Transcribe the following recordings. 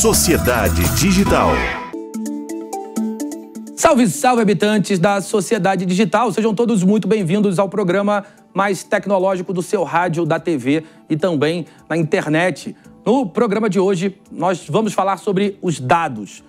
Sociedade Digital. Salve, salve, habitantes da Sociedade Digital. Sejam todos muito bem-vindos ao programa mais tecnológico do seu rádio, da TV e também na internet. No programa de hoje, nós vamos falar sobre os dados.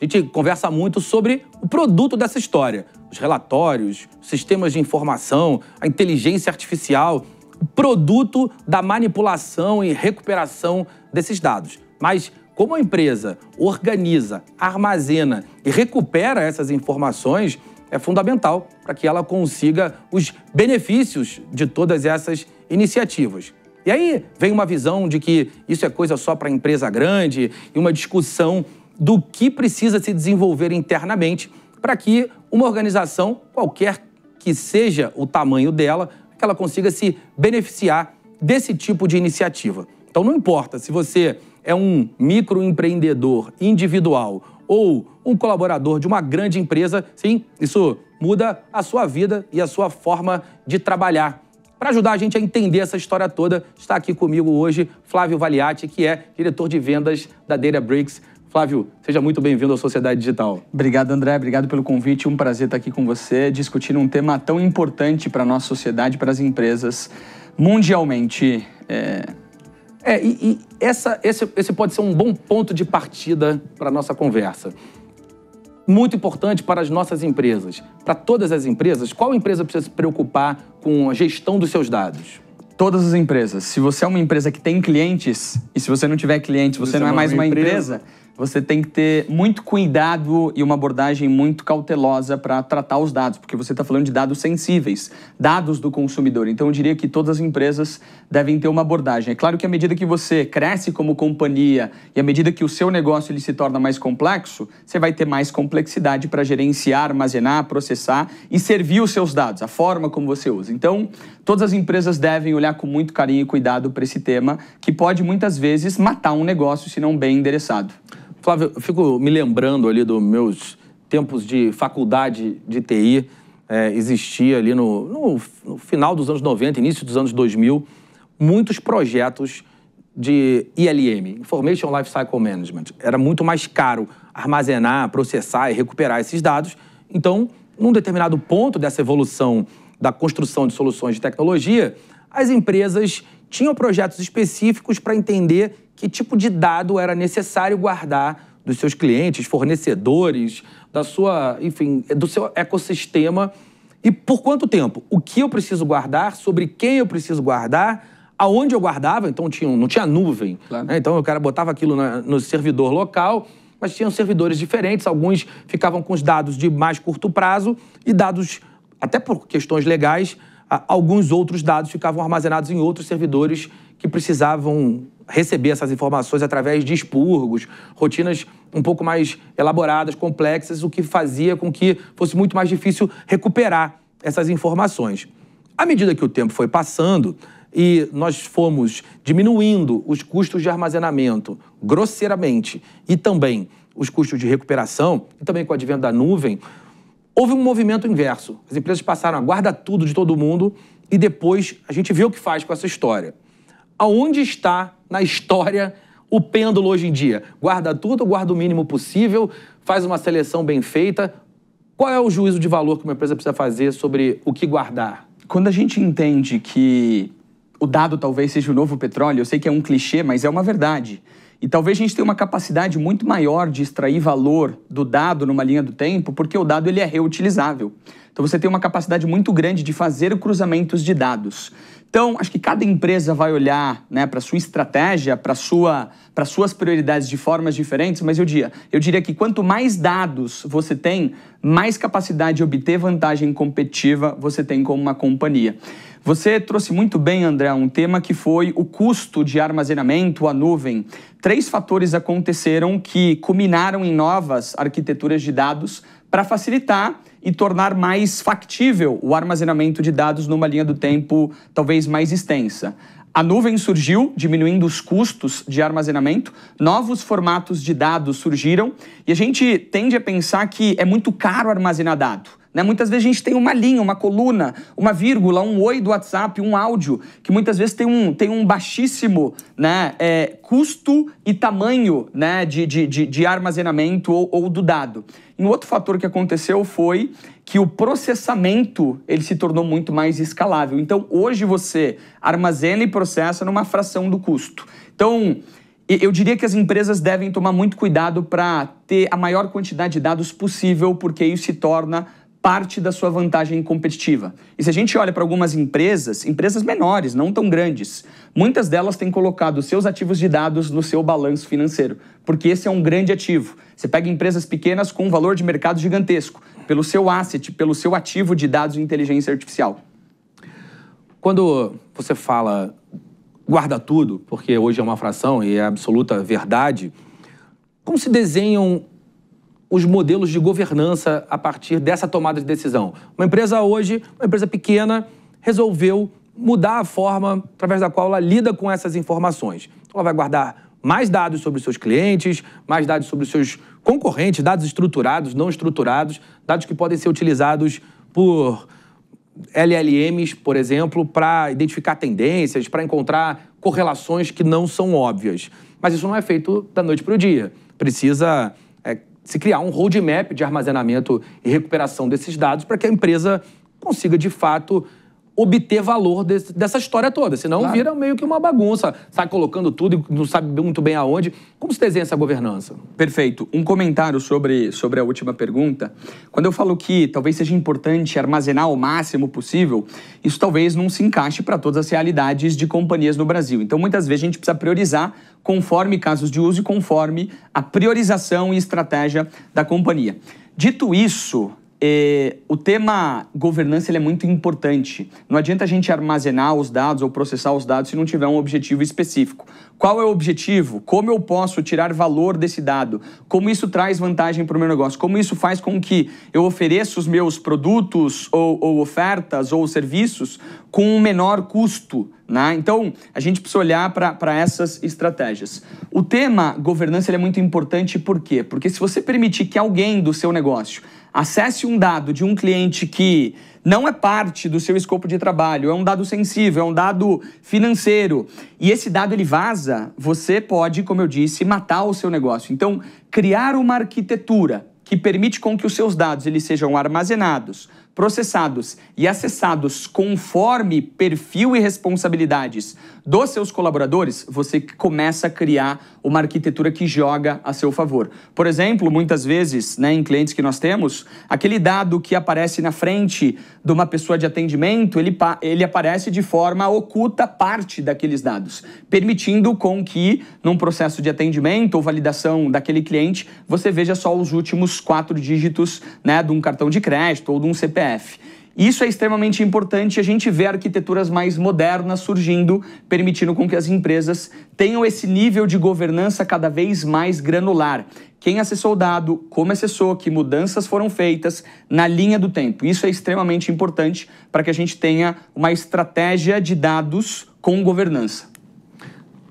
A gente conversa muito sobre o produto dessa história, os relatórios, sistemas de informação, a inteligência artificial, o produto da manipulação e recuperação desses dados. Mas como a empresa organiza, armazena e recupera essas informações é fundamental para que ela consiga os benefícios de todas essas iniciativas. E aí vem uma visão de que isso é coisa só para empresa grande e uma discussão do que precisa se desenvolver internamente para que uma organização, qualquer que seja o tamanho dela, que ela consiga se beneficiar desse tipo de iniciativa. Então não importa se você é um microempreendedor individual ou um colaborador de uma grande empresa, sim, isso muda a sua vida e a sua forma de trabalhar. Para ajudar a gente a entender essa história toda, está aqui comigo hoje Flávio Valiati, que é diretor de vendas da Databricks. Flávio, seja muito bem-vindo à Sociedade Digital. Obrigado, André. Obrigado pelo convite. Um prazer estar aqui com você, discutindo um tema tão importante para a nossa sociedade, para as empresas mundialmente. É é, e, e essa, esse, esse pode ser um bom ponto de partida para a nossa conversa muito importante para as nossas empresas. Para todas as empresas, qual empresa precisa se preocupar com a gestão dos seus dados? Todas as empresas. Se você é uma empresa que tem clientes, e se você não tiver clientes, você, você não é, é mais uma empresa, empresa você tem que ter muito cuidado e uma abordagem muito cautelosa para tratar os dados, porque você está falando de dados sensíveis, dados do consumidor. Então, eu diria que todas as empresas devem ter uma abordagem. É claro que à medida que você cresce como companhia e à medida que o seu negócio ele se torna mais complexo, você vai ter mais complexidade para gerenciar, armazenar, processar e servir os seus dados, a forma como você usa. Então, todas as empresas devem olhar com muito carinho e cuidado para esse tema, que pode muitas vezes matar um negócio se não bem endereçado. Flávio, eu fico me lembrando ali dos meus tempos de faculdade de TI. É, existia ali no, no, no, final dos anos 90, início dos anos 2000, muitos projetos de ILM, Information Lifecycle Management. Era muito mais caro armazenar, processar e recuperar esses dados. Então, num determinado ponto dessa evolução da construção de soluções de tecnologia, as empresas tinham projetos específicos para entender que tipo de dado era necessário guardar dos seus clientes, fornecedores, da sua, enfim, do seu ecossistema e por quanto tempo? O que eu preciso guardar? Sobre quem eu preciso guardar? Aonde eu guardava? Então tinha, não tinha nuvem. Claro. Né? Então o cara botava aquilo na, no servidor local, mas tinham servidores diferentes. Alguns ficavam com os dados de mais curto prazo e dados, até por questões legais, alguns outros dados ficavam armazenados em outros servidores que precisavam receber essas informações através de expurgos, rotinas um pouco mais elaboradas, complexas, o que fazia com que fosse muito mais difícil recuperar essas informações. À medida que o tempo foi passando e nós fomos diminuindo os custos de armazenamento grosseiramente e também os custos de recuperação, e também com o advento da nuvem, houve um movimento inverso. As empresas passaram a guardar tudo de todo mundo e depois a gente vê o que faz com essa história aonde está na história o pêndulo hoje em dia? Guarda tudo, guarda o mínimo possível, faz uma seleção bem feita. Qual é o juízo de valor que uma empresa precisa fazer sobre o que guardar? Quando a gente entende que o dado talvez seja o novo petróleo, eu sei que é um clichê, mas é uma verdade. E talvez a gente tenha uma capacidade muito maior de extrair valor do dado numa linha do tempo, porque o dado ele é reutilizável. Então você tem uma capacidade muito grande de fazer cruzamentos de dados. Então, acho que cada empresa vai olhar né, para sua estratégia, para sua, para suas prioridades de formas diferentes, mas eu diria, eu diria que quanto mais dados você tem, mais capacidade de obter vantagem competitiva você tem como uma companhia. Você trouxe muito bem, André, um tema que foi o custo de armazenamento à nuvem. Três fatores aconteceram que culminaram em novas arquiteturas de dados para facilitar e tornar mais factível o armazenamento de dados numa linha do tempo talvez mais extensa. A nuvem surgiu, diminuindo os custos de armazenamento, novos formatos de dados surgiram e a gente tende a pensar que é muito caro armazenar dado. Né? Muitas vezes a gente tem uma linha, uma coluna, uma vírgula, um oi do WhatsApp, um áudio, que muitas vezes tem um, tem um baixíssimo né, é, custo e tamanho né, de, de, de, de armazenamento ou, ou, do dado. E um outro fator que aconteceu foi que o processamento ele se tornou muito mais escalável. Então, hoje você armazena e processa numa fração do custo. Então, eu diria que as empresas devem tomar muito cuidado para ter a maior quantidade de dados possível, porque isso se torna parte da sua vantagem competitiva. E se a gente olha para algumas empresas, empresas menores, não tão grandes, muitas delas têm colocado seus ativos de dados no seu balanço financeiro, porque esse é um grande ativo. Você pega empresas pequenas com um valor de mercado gigantesco, pelo seu asset, pelo seu ativo de dados de inteligência artificial. Quando você fala guarda tudo, porque hoje é uma fração e é absoluta verdade, como se desenham os modelos de governança a partir dessa tomada de decisão. Uma empresa hoje, uma empresa pequena, resolveu mudar a forma através da qual ela lida com essas informações. Ela vai guardar mais dados sobre os seus clientes, mais dados sobre os seus concorrentes, dados estruturados, não estruturados, dados que podem ser utilizados por LLMs, por exemplo, para identificar tendências, para encontrar correlações que não são óbvias. Mas isso não é feito da noite para o dia. Precisa se criar um roadmap de armazenamento e recuperação desses dados para que a empresa consiga, de fato, obter valor desse, dessa história toda. Senão claro. vira meio que uma bagunça. Sai colocando tudo e não sabe muito bem aonde. Como se desenha essa governança? Perfeito. Um comentário sobre, sobre a última pergunta. Quando eu falo que talvez seja importante armazenar o máximo possível, isso talvez não se encaixe para todas as realidades de companhias no Brasil. Então, muitas vezes, a gente precisa priorizar conforme casos de uso e conforme a priorização e estratégia da companhia. Dito isso, é, o tema governança é muito importante. Não adianta a gente armazenar os dados ou processar os dados se não tiver um objetivo específico. Qual é o objetivo? Como eu posso tirar valor desse dado? Como isso traz vantagem para o meu negócio? Como isso faz com que eu ofereça os meus produtos ou, ou ofertas ou serviços com um menor custo? Né? Então, a gente precisa olhar para essas estratégias. O tema governança é muito importante por quê? Porque se você permitir que alguém do seu negócio acesse um dado de um cliente que não é parte do seu escopo de trabalho, é um dado sensível, é um dado financeiro, e esse dado ele vaza, você pode, como eu disse, matar o seu negócio. Então, criar uma arquitetura que permite com que os seus dados eles sejam armazenados, processados e acessados conforme perfil e responsabilidades dos seus colaboradores, você começa a criar uma arquitetura que joga a seu favor. Por exemplo, muitas vezes, né, em clientes que nós temos, aquele dado que aparece na frente de uma pessoa de atendimento, ele, ele aparece de forma oculta parte daqueles dados, permitindo com que, num processo de atendimento ou validação daquele cliente, você veja só os últimos quatro dígitos né, de um cartão de crédito ou de um CPF isso é extremamente importante. A gente vê arquiteturas mais modernas surgindo, permitindo com que as empresas tenham esse nível de governança cada vez mais granular. Quem acessou o dado, como acessou, que mudanças foram feitas na linha do tempo. Isso é extremamente importante para que a gente tenha uma estratégia de dados com governança.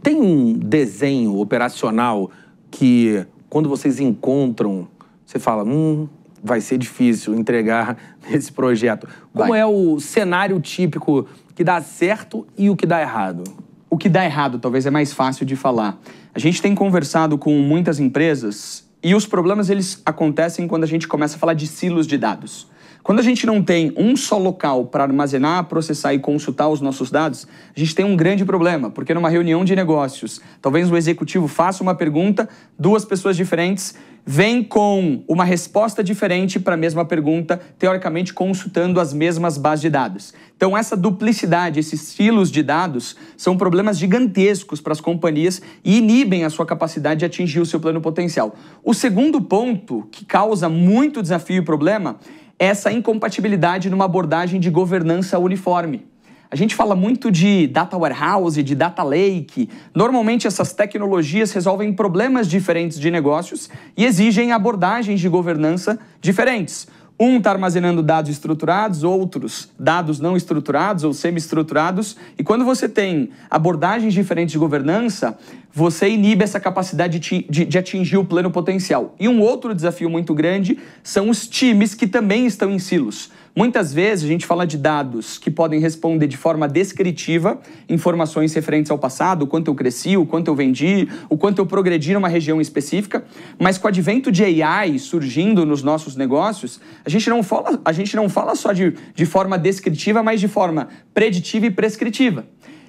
Tem um desenho operacional que, quando vocês encontram, você fala: hum, vai ser difícil entregar nesse projeto. Como vai. é o cenário típico que dá certo e o que dá errado? O que dá errado talvez é mais fácil de falar. A gente tem conversado com muitas empresas e os problemas eles acontecem quando a gente começa a falar de silos de dados. Quando a gente não tem um só local para armazenar, processar e consultar os nossos dados, a gente tem um grande problema, porque numa reunião de negócios, talvez o executivo faça uma pergunta, duas pessoas diferentes vêm com uma resposta diferente para a mesma pergunta, teoricamente consultando as mesmas bases de dados. Então, essa duplicidade, esses filos de dados, são problemas gigantescos para as companhias e inibem a sua capacidade de atingir o seu plano potencial. O segundo ponto que causa muito desafio e problema essa incompatibilidade numa abordagem de governança uniforme. A gente fala muito de data warehouse, de data lake. Normalmente essas tecnologias resolvem problemas diferentes de negócios e exigem abordagens de governança diferentes. Um está armazenando dados estruturados, outros dados não estruturados ou semi-estruturados. E quando você tem abordagens diferentes de governança, você inibe essa capacidade de, atingir o pleno potencial. E um outro desafio muito grande são os times que também estão em silos. Muitas vezes a gente fala de dados que podem responder de forma descritiva informações referentes ao passado, o quanto eu cresci, o quanto eu vendi, o quanto eu progredi numa região específica, mas com o advento de AI surgindo nos nossos negócios, a gente não fala, a gente não fala só de, de forma descritiva, mas de forma preditiva e prescritiva.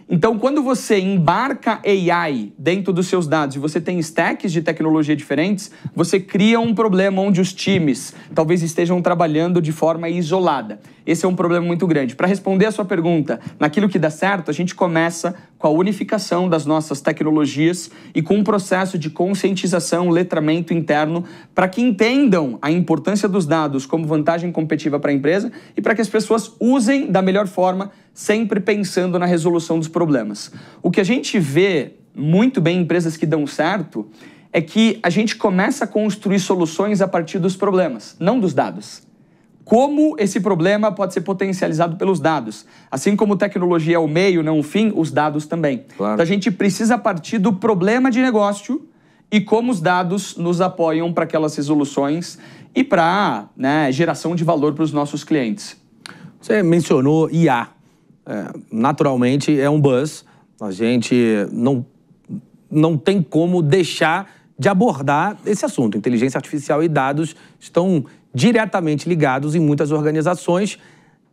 Então, quando você embarca AI dentro dos seus dados e você tem stacks de tecnologia diferentes, você cria um problema onde os times talvez estejam trabalhando de forma isolada. Esse é um problema muito grande. Para responder a sua pergunta, naquilo que dá certo, a gente começa com a unificação das nossas tecnologias e com um processo de conscientização, letramento interno, para que entendam a importância dos dados como vantagem competitiva para a empresa e para que as pessoas usem da melhor forma, sempre pensando na resolução dos problemas. O que a gente vê muito bem em empresas que dão certo é que a gente começa a construir soluções a partir dos problemas, não dos dados como esse problema pode ser potencializado pelos dados. Assim como tecnologia é o meio, não o fim, os dados também. Claro. Então a gente precisa partir do problema de negócio e como os dados nos apoiam para aquelas resoluções e para né, geração de valor para os nossos clientes. Você mencionou IA. É, naturalmente é um buzz. A gente não, não tem como deixar de abordar esse assunto. Inteligência artificial e dados estão diretamente ligados em muitas organizações.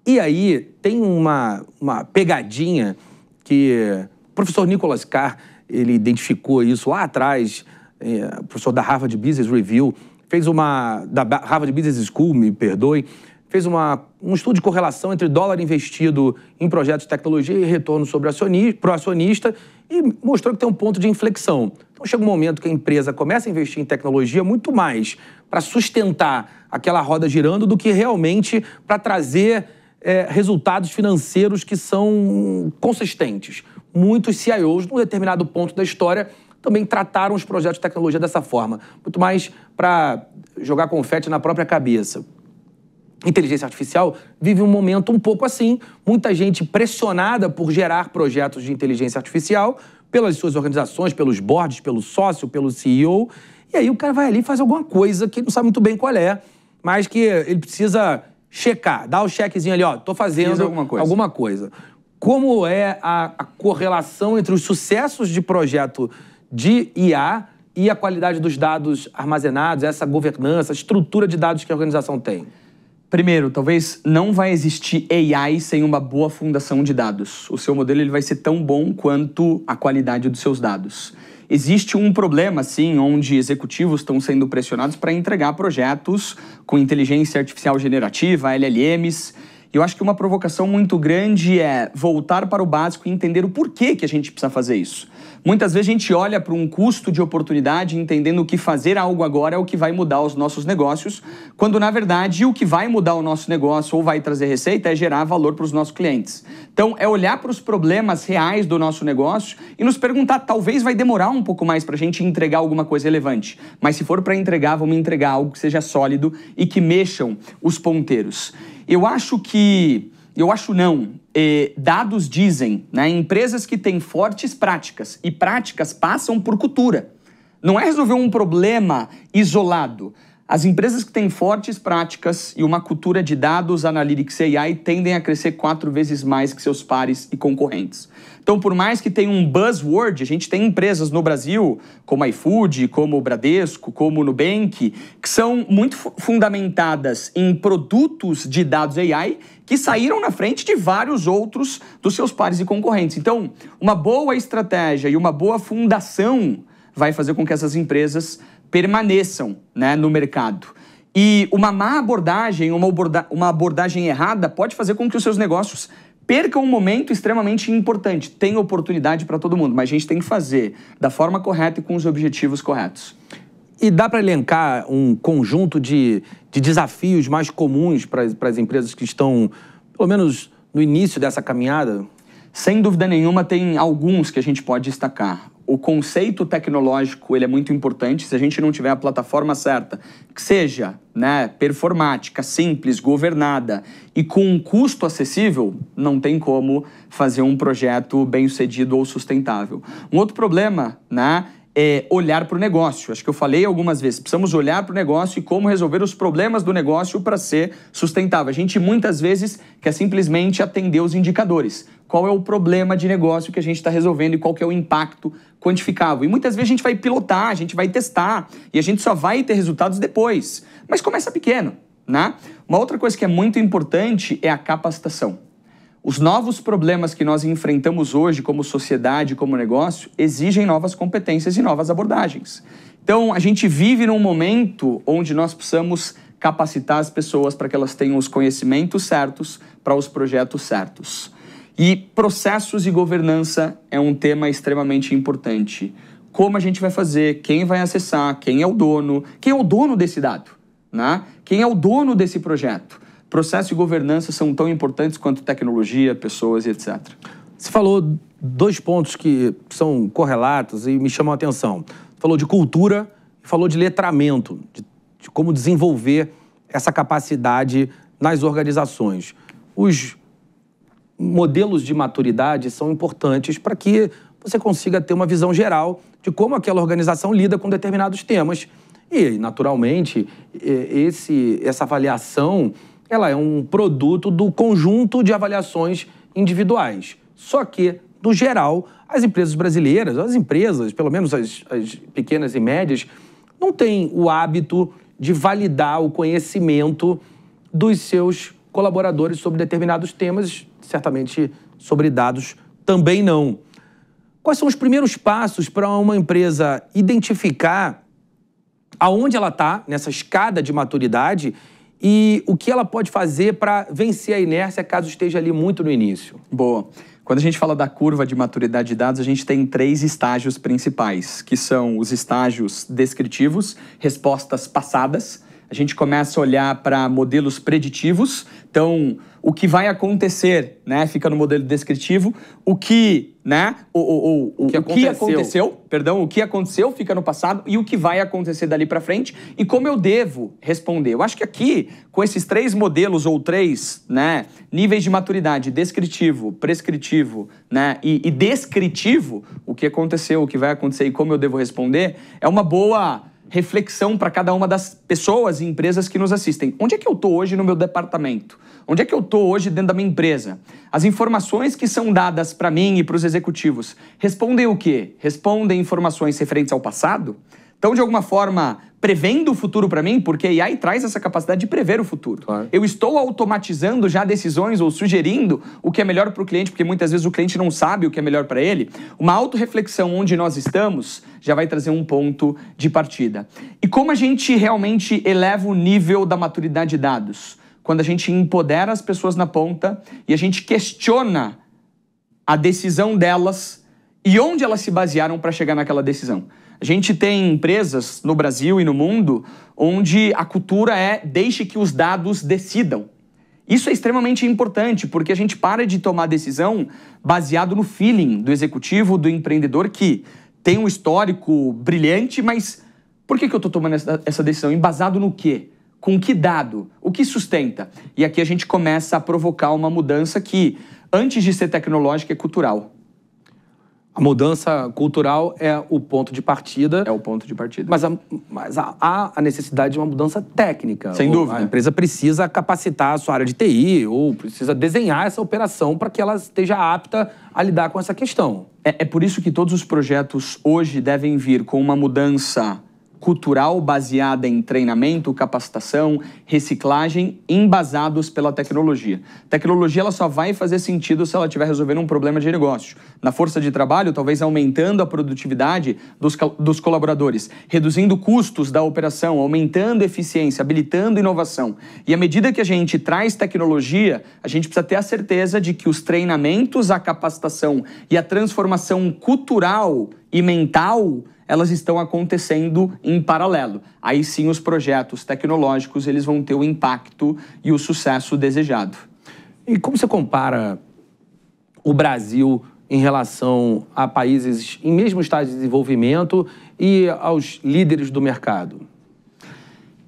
E aí tem uma, uma pegadinha que o professor Nicholas Carr ele identificou isso lá atrás, é, professor da Harvard Business Review, fez uma. da Harvard Business School, me perdoe, fez uma, um estudo de correlação entre dólar investido em projetos de tecnologia e retorno sobre acionista, acionista, e mostrou que tem um ponto de inflexão. Então chega um momento que a empresa começa a investir em tecnologia muito mais para sustentar aquela roda girando do que realmente para trazer é, resultados financeiros que são consistentes. Muitos CIOs, num determinado ponto da história, também trataram os projetos de tecnologia dessa forma, muito mais para jogar confete na própria cabeça. Inteligência artificial vive um momento um pouco assim, muita gente pressionada por gerar projetos de inteligência artificial, pelas suas organizações, pelos boards, pelo sócio, pelo CEO. E aí o cara vai ali e faz alguma coisa que não sabe muito bem qual é, mas que ele precisa checar, dar o chequezinho ali, ó, tô fazendo alguma coisa. alguma coisa. Como é a, a correlação entre os sucessos de projeto de IA e a qualidade dos dados armazenados, essa governança, a estrutura de dados que a organização tem? Primeiro, talvez não vai existir AI sem uma boa fundação de dados. O seu modelo ele vai ser tão bom quanto a qualidade dos seus dados. Existe um problema, sim, onde executivos estão sendo pressionados para entregar projetos com inteligência artificial generativa, LLMs. E eu acho que uma provocação muito grande é voltar para o básico e entender o porquê que a gente precisa fazer isso. Muitas vezes a gente olha para um custo de oportunidade entendendo que fazer algo agora é o que vai mudar os nossos negócios, quando na verdade o que vai mudar o nosso negócio ou vai trazer receita é gerar valor para os nossos clientes. Então é olhar para os problemas reais do nosso negócio e nos perguntar, talvez vai demorar um pouco mais para a gente entregar alguma coisa relevante, mas se for para entregar, vamos entregar algo que seja sólido e que mexam os ponteiros. Eu acho que eu acho não. É, dados dizem, né, empresas que têm fortes práticas e práticas passam por cultura. Não é resolver um problema isolado. As empresas que têm fortes práticas e uma cultura de dados, analytics e AI tendem a crescer quatro vezes mais que seus pares e concorrentes. Então, por mais que tenha um buzzword, a gente tem empresas no Brasil, como iFood, como o Bradesco, como o Nubank, que são muito fundamentadas em produtos de dados AI que saíram na frente de vários outros dos seus pares e concorrentes. Então, uma boa estratégia e uma boa fundação vai fazer com que essas empresas permaneçam né, no mercado. E uma má abordagem, uma, aborda uma abordagem errada, pode fazer com que os seus negócios percam um momento extremamente importante. Tem oportunidade para todo mundo, mas a gente tem que fazer da forma correta e com os objetivos corretos. E dá para elencar um conjunto de, de desafios mais comuns para as empresas que estão, pelo menos no início dessa caminhada? Sem dúvida nenhuma, tem alguns que a gente pode destacar. O conceito tecnológico ele é muito importante. Se a gente não tiver a plataforma certa, que seja né, performática, simples, governada e com um custo acessível, não tem como fazer um projeto bem sucedido ou sustentável. Um outro problema né, é, olhar para o negócio. Acho que eu falei algumas vezes, precisamos olhar para o negócio e como resolver os problemas do negócio para ser sustentável. A gente muitas vezes quer simplesmente atender os indicadores. Qual é o problema de negócio que a gente está resolvendo e qual é o impacto quantificável. E muitas vezes a gente vai pilotar, a gente vai testar e a gente só vai ter resultados depois. Mas começa pequeno, né? Uma outra coisa que é muito importante é a capacitação. Os novos problemas que nós enfrentamos hoje como sociedade, como negócio, exigem novas competências e novas abordagens. Então, a gente vive num momento onde nós precisamos capacitar as pessoas para que elas tenham os conhecimentos certos para os projetos certos. E processos e governança é um tema extremamente importante. Como a gente vai fazer, quem vai acessar, quem é o dono, quem é o dono desse dado, né? quem é o dono desse projeto. Processo e governança são tão importantes quanto tecnologia, pessoas e etc. Você falou dois pontos que são correlatos e me chamam a atenção. Você falou de cultura e falou de letramento, de, de como desenvolver essa capacidade nas organizações. Os modelos de maturidade são importantes para que você consiga ter uma visão geral de como aquela organização lida com determinados temas. E, naturalmente, esse, essa avaliação ela é um produto do conjunto de avaliações individuais. Só que, no geral, as empresas brasileiras, as empresas, pelo menos as, as pequenas e médias, não têm o hábito de validar o conhecimento dos seus colaboradores sobre determinados temas, certamente sobre dados também não. Quais são os primeiros passos para uma empresa identificar aonde ela está nessa escada de maturidade e o que ela pode fazer para vencer a inércia caso esteja ali muito no início. Boa. Quando a gente fala da curva de maturidade de dados, a gente tem três estágios principais, que são os estágios descritivos, respostas passadas, a gente começa a olhar para modelos preditivos. Então, o que vai acontecer, né? Fica no modelo descritivo. O que, né? O, o, o, o que, aconteceu. que, aconteceu. perdão, o que aconteceu fica no passado e o que vai acontecer dali para frente e como eu devo responder. Eu acho que aqui, com esses três modelos ou três, né? Níveis de maturidade, descritivo, prescritivo, né? E, e descritivo, o que aconteceu, o que vai acontecer e como eu devo responder, é uma boa reflexão para cada uma das pessoas e empresas que nos assistem. Onde é que eu estou hoje no meu departamento? Onde é que eu estou hoje dentro da minha empresa? As informações que são dadas para mim e para os executivos respondem o quê? Respondem informações referentes ao passado? Então, de alguma forma, prevendo o futuro para mim, porque AI traz essa capacidade de prever o futuro. Claro. Eu estou automatizando já decisões ou sugerindo o que é melhor para o cliente, porque muitas vezes o cliente não sabe o que é melhor para ele. Uma autorreflexão onde nós estamos já vai trazer um ponto de partida. E como a gente realmente eleva o nível da maturidade de dados? Quando a gente empodera as pessoas na ponta e a gente questiona a decisão delas e onde elas se basearam para chegar naquela decisão. A gente tem empresas no Brasil e no mundo onde a cultura é deixe que os dados decidam. Isso é extremamente importante porque a gente para de tomar decisão baseado no feeling do executivo, do empreendedor que tem um histórico brilhante, mas por que, que eu estou tomando essa, essa decisão? Embasado no quê? Com que dado? O que sustenta? E aqui a gente começa a provocar uma mudança que, antes de ser tecnológica, é cultural. A mudança cultural é o ponto de partida. É o ponto de partida. Mas, a, mas a, há a necessidade de uma mudança técnica. Sem dúvida. A empresa precisa capacitar a sua área de TI ou precisa desenhar essa operação para que ela esteja apta a lidar com essa questão. É, é por isso que todos os projetos hoje devem vir com uma mudança cultural baseada em treinamento, capacitação, reciclagem, embasados pela tecnologia. Tecnologia ela só vai fazer sentido se ela estiver resolvendo um problema de negócio. Na força de trabalho, talvez aumentando a produtividade dos, dos colaboradores, reduzindo custos da operação, aumentando eficiência, habilitando inovação. E à medida que a gente traz tecnologia, a gente precisa ter a certeza de que os treinamentos, a capacitação e a transformação cultural e mental elas estão acontecendo em paralelo. Aí sim os projetos tecnológicos eles vão ter o impacto e o sucesso desejado. E como você compara o Brasil em relação a países em mesmo estágio de desenvolvimento e aos líderes do mercado?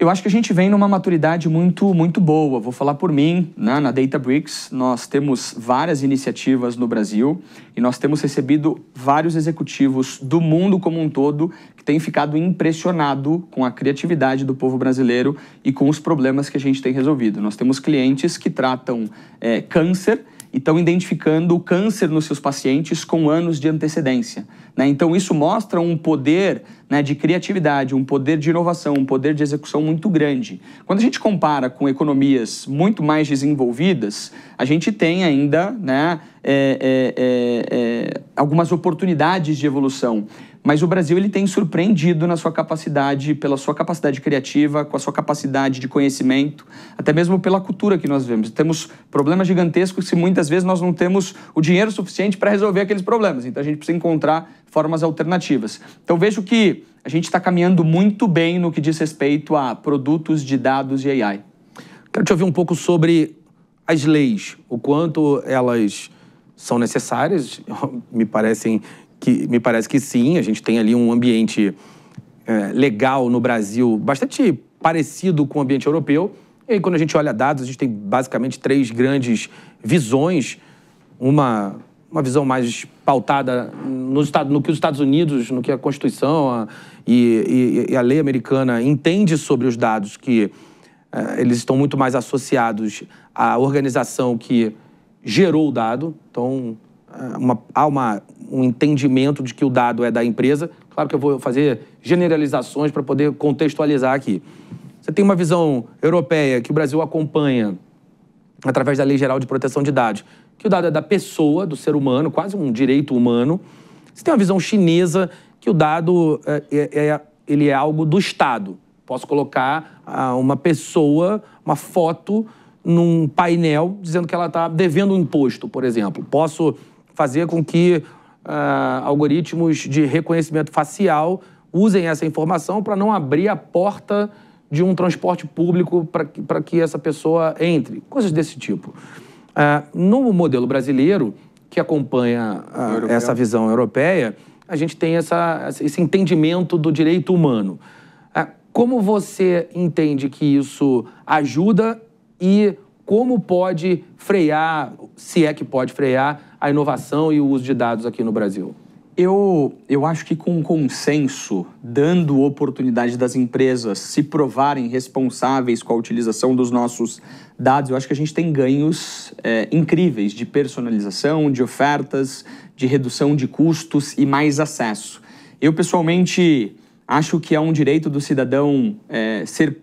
Eu acho que a gente vem numa maturidade muito, muito boa. Vou falar por mim, né? na Databricks nós temos várias iniciativas no Brasil e nós temos recebido vários executivos do mundo como um todo que têm ficado impressionado com a criatividade do povo brasileiro e com os problemas que a gente tem resolvido. Nós temos clientes que tratam é, câncer e estão identificando o câncer nos seus pacientes com anos de antecedência. Né? Então, isso mostra um poder né, de criatividade, um poder de inovação, um poder de execução muito grande. Quando a gente compara com economias muito mais desenvolvidas, a gente tem ainda né, é, é, é, é algumas oportunidades de evolução. Mas o Brasil ele tem surpreendido na sua capacidade, pela sua capacidade criativa, com a sua capacidade de conhecimento, até mesmo pela cultura que nós vemos. Temos problemas gigantescos que muitas vezes nós não temos o dinheiro suficiente para resolver aqueles problemas. Então a gente precisa encontrar formas alternativas. Então vejo que a gente está caminhando muito bem no que diz respeito a produtos de dados e AI. Quero te ouvir um pouco sobre as leis, o quanto elas são necessárias, me parecem que me parece que sim, a gente tem ali um ambiente é, legal no Brasil bastante parecido com o ambiente europeu. E aí, quando a gente olha dados, a gente tem basicamente três grandes visões. Uma, uma visão mais pautada no, estado, no que os Estados Unidos, no que a Constituição a, e, e, e, a lei americana entende sobre os dados, que é, eles estão muito mais associados à organização que gerou o dado. Então, ah, uma, há uma, um entendimento de que o dado é da empresa. Claro que eu vou fazer generalizações para poder contextualizar aqui. Você tem uma visão europeia que o Brasil acompanha através da Lei Geral de Proteção de Dados, que o dado é da pessoa, do ser humano, quase um direito humano. Você tem uma visão chinesa que o dado eh, é, é ele é algo do Estado. Posso colocar ah, uma pessoa, uma foto, num painel dizendo que ela está devendo um imposto, por exemplo. Posso fazer com que uh, algoritmos de reconhecimento facial usem essa informação para não abrir a porta de um transporte público para que essa pessoa entre, coisas desse tipo. Uh, no modelo brasileiro, que acompanha uh, essa visão europeia, a gente tem essa, esse entendimento do direito humano. Uh, como você entende que isso ajuda e como pode frear, se é que pode frear, a inovação e o uso de dados aqui no Brasil? Eu, eu acho que com consenso, dando oportunidade das empresas se provarem responsáveis com a utilização dos nossos dados, eu acho que a gente tem ganhos é, incríveis de personalização, de ofertas, de redução de custos e mais acesso. Eu, pessoalmente, acho que é um direito do cidadão é, ser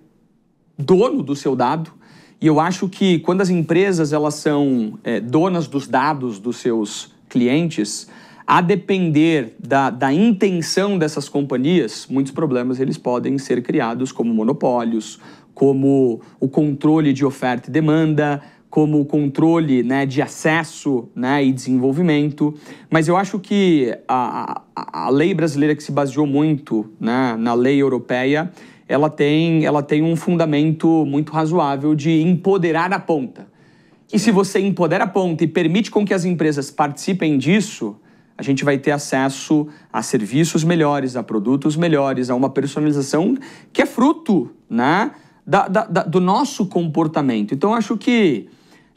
dono do seu dado e eu acho que quando as empresas elas são é, donas dos dados dos seus clientes, a depender da, da intenção dessas companhias, muitos problemas eles podem ser criados como monopólios, como o controle de oferta e demanda, como o controle né, de acesso né, e desenvolvimento. Mas eu acho que a, a, a lei brasileira que se baseou muito né, na lei europeia, ela tem, ela tem um fundamento muito razoável de empoderar a ponta. E se você empodera a ponta e permite com que as empresas participem disso, a gente vai ter acesso a serviços melhores, a produtos melhores, a uma personalização que é fruto né, da, da, da, do nosso comportamento. Então, acho que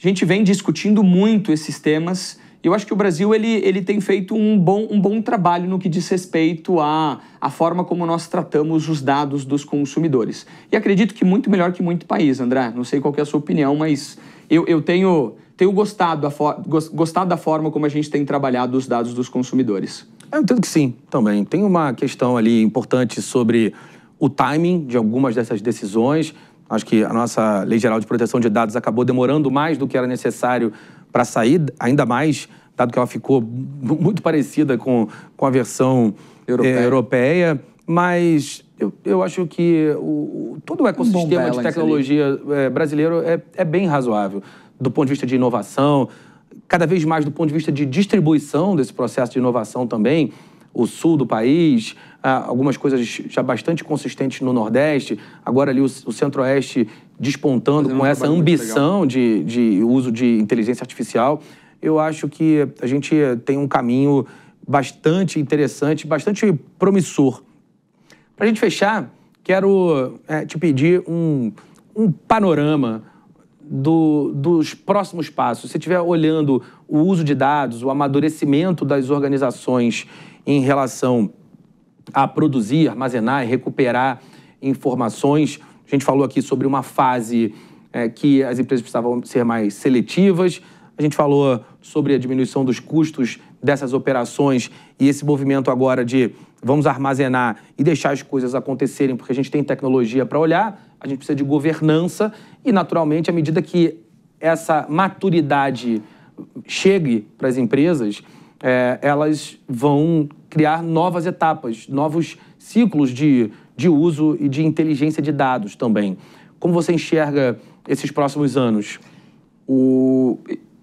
a gente vem discutindo muito esses temas eu acho que o Brasil ele, ele tem feito um bom, um bom trabalho no que diz respeito à, à forma como nós tratamos os dados dos consumidores. E acredito que muito melhor que muito país, André. Não sei qual é a sua opinião, mas eu, eu tenho, tenho gostado, gostado da forma como a gente tem trabalhado os dados dos consumidores. Eu entendo que sim, também. Tem uma questão ali importante sobre o timing de algumas dessas decisões. Acho que a nossa Lei Geral de Proteção de Dados acabou demorando mais do que era necessário para sair, ainda mais, dado que ela ficou muito parecida com, com a versão europeia. É, europeia mas eu, eu acho que o, todo o ecossistema um de tecnologia é, brasileiro é, é bem razoável, do ponto de vista de inovação, cada vez mais do ponto de vista de distribuição desse processo de inovação também. O sul do país, ah, algumas coisas já bastante consistentes no Nordeste, agora ali o, o Centro-Oeste despontando é com essa ambição de, de uso de inteligência artificial, eu acho que a gente tem um caminho bastante interessante, bastante promissor. Para a gente fechar, quero é, te pedir um, um panorama do, dos próximos passos. Se estiver olhando o uso de dados, o amadurecimento das organizações em relação a produzir, armazenar e recuperar informações, a gente falou aqui sobre uma fase é, que as empresas precisavam ser mais seletivas. A gente falou sobre a diminuição dos custos dessas operações e esse movimento agora de vamos armazenar e deixar as coisas acontecerem, porque a gente tem tecnologia para olhar, a gente precisa de governança e, naturalmente, à medida que essa maturidade chegue para as empresas, é, elas vão criar novas etapas, novos ciclos de de uso e de inteligência de dados também. Como você enxerga esses próximos anos? O...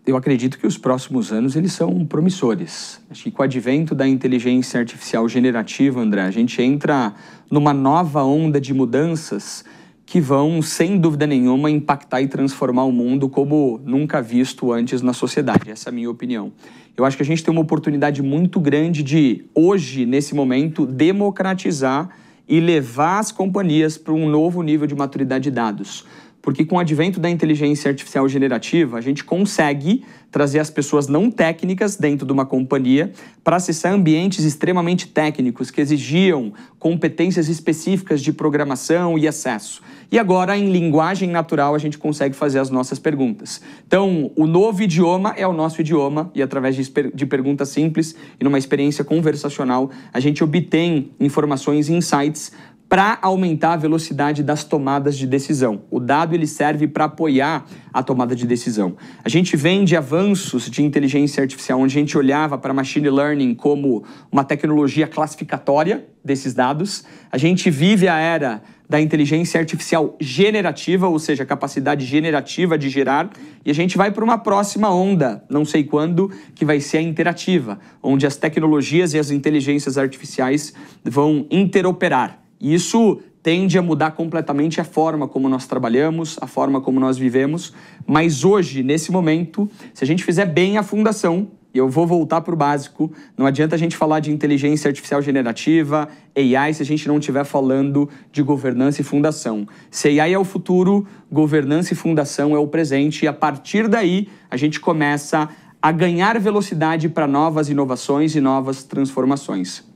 Eu acredito que os próximos anos eles são promissores. Acho que com o advento da inteligência artificial generativa, André, a gente entra numa nova onda de mudanças que vão, sem dúvida nenhuma, impactar e transformar o mundo como nunca visto antes na sociedade. Essa é a minha opinião. Eu acho que a gente tem uma oportunidade muito grande de, hoje, nesse momento, democratizar e levar as companhias para um novo nível de maturidade de dados porque com o advento da inteligência artificial generativa, a gente consegue trazer as pessoas não técnicas dentro de uma companhia para acessar ambientes extremamente técnicos que exigiam competências específicas de programação e acesso. E agora, em linguagem natural, a gente consegue fazer as nossas perguntas. Então, o novo idioma é o nosso idioma, e através de, de perguntas simples e numa experiência conversacional, a gente obtém informações e insights para aumentar a velocidade das tomadas de decisão. O dado ele serve para apoiar a tomada de decisão. A gente vem de avanços de inteligência artificial, onde a gente olhava para machine learning como uma tecnologia classificatória desses dados. A gente vive a era da inteligência artificial generativa, ou seja, capacidade generativa de gerar, e a gente vai para uma próxima onda, não sei quando, que vai ser a interativa, onde as tecnologias e as inteligências artificiais vão interoperar. E isso tende a mudar completamente a forma como nós trabalhamos, a forma como nós vivemos. Mas hoje, nesse momento, se a gente fizer bem a fundação, e eu vou voltar para o básico, não adianta a gente falar de inteligência artificial generativa, AI, se a gente não estiver falando de governança e fundação. Se AI é o futuro, governança e fundação é o presente, e a partir daí a gente começa a ganhar velocidade para novas inovações e novas transformações.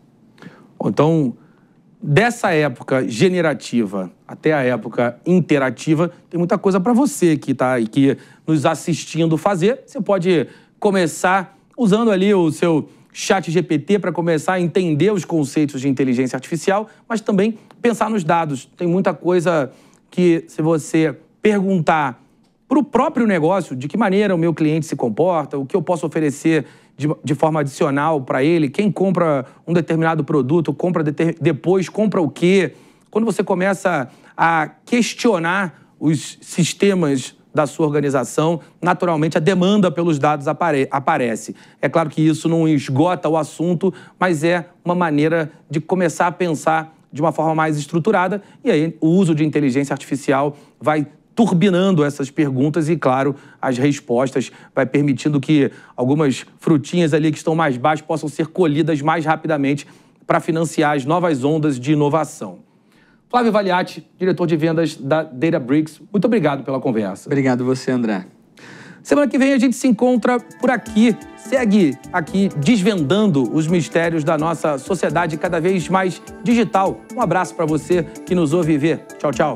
Então, dessa época generativa até a época interativa, tem muita coisa para você que está aqui nos assistindo fazer. Você pode começar usando ali o seu chat GPT para começar a entender os conceitos de inteligência artificial, mas também pensar nos dados. Tem muita coisa que se você perguntar para o próprio negócio, de que maneira o meu cliente se comporta, o que eu posso oferecer de, de forma adicional para ele, quem compra um determinado produto, compra deter, depois, compra o quê? Quando você começa a questionar os sistemas da sua organização, naturalmente a demanda pelos dados apare aparece. É claro que isso não esgota o assunto, mas é uma maneira de começar a pensar de uma forma mais estruturada, e aí o uso de inteligência artificial vai turbinando essas perguntas e, claro, as respostas, vai permitindo que algumas frutinhas ali que estão mais baixas possam ser colhidas mais rapidamente para financiar as novas ondas de inovação. Flávio Valiati, diretor de vendas da Databricks, muito obrigado pela conversa. Obrigado você, André. Semana que vem a gente se encontra por aqui. Segue aqui desvendando os mistérios da nossa sociedade cada vez mais digital. Um abraço para você que nos ouve ver. Tchau, tchau.